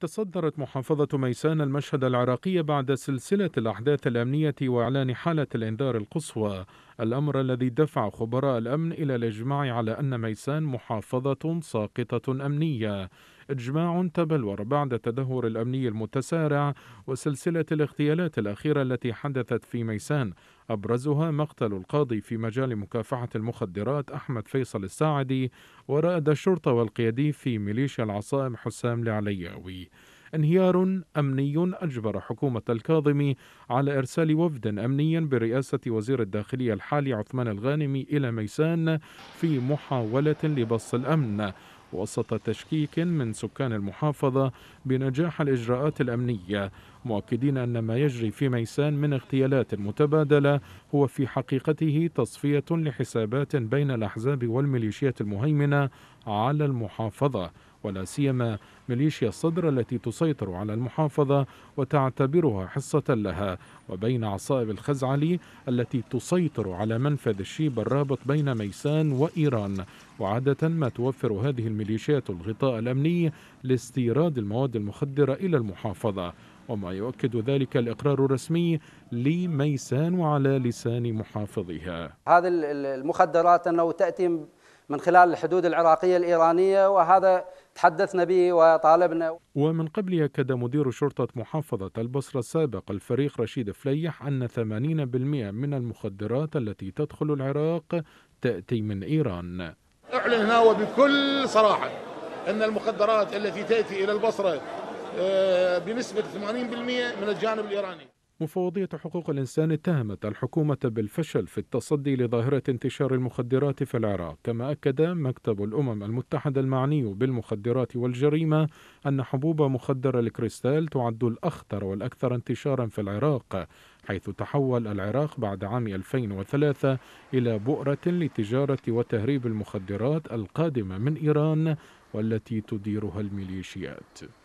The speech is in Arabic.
تصدرت محافظة ميسان المشهد العراقي بعد سلسلة الأحداث الأمنية وإعلان حالة الإنذار القصوى الأمر الذي دفع خبراء الأمن إلى الإجماع على أن ميسان محافظة ساقطة أمنية إجماع تبلور بعد التدهور الأمني المتسارع وسلسلة الاغتيالات الأخيرة التي حدثت في ميسان أبرزها مقتل القاضي في مجال مكافحة المخدرات أحمد فيصل الساعدي ورائد الشرطة والقيادي في ميليشيا العصائم حسام العلياوي انهيار أمني أجبر حكومة الكاظمي على إرسال وفد أمنيا برئاسة وزير الداخلية الحالي عثمان الغانمي إلى ميسان في محاولة لبص الأمن وسط تشكيك من سكان المحافظة بنجاح الإجراءات الأمنية مؤكدين أن ما يجري في ميسان من اغتيالات متبادلة هو في حقيقته تصفية لحسابات بين الأحزاب والميليشيات المهيمنة على المحافظة ولا سيما ميليشيا الصدر التي تسيطر على المحافظة وتعتبرها حصة لها وبين عصائب الخزعلي التي تسيطر على منفذ الشيب الرابط بين ميسان وإيران وعادة ما توفر هذه الميليشيات الغطاء الأمني لاستيراد المواد المخدرة إلى المحافظة وما يؤكد ذلك الإقرار الرسمي لميسان وعلى لسان محافظها هذه المخدرات أنه تأتي من خلال الحدود العراقية الإيرانية وهذا تحدثنا به وطالبنا ومن قبل أكد مدير شرطة محافظة البصرة السابق الفريق رشيد فليح أن 80% من المخدرات التي تدخل العراق تأتي من إيران أعلن هنا وبكل صراحة أن المخدرات التي تأتي إلى البصرة آه، بنسبة 80% من الجانب الإيراني مفوضية حقوق الإنسان اتهمت الحكومة بالفشل في التصدي لظاهرة انتشار المخدرات في العراق، كما أكد مكتب الأمم المتحدة المعني بالمخدرات والجريمة أن حبوب مخدر الكريستال تعد الأخطر والأكثر انتشارا في العراق، حيث تحول العراق بعد عام 2003 إلى بؤرة لتجارة وتهريب المخدرات القادمة من إيران والتي تديرها الميليشيات.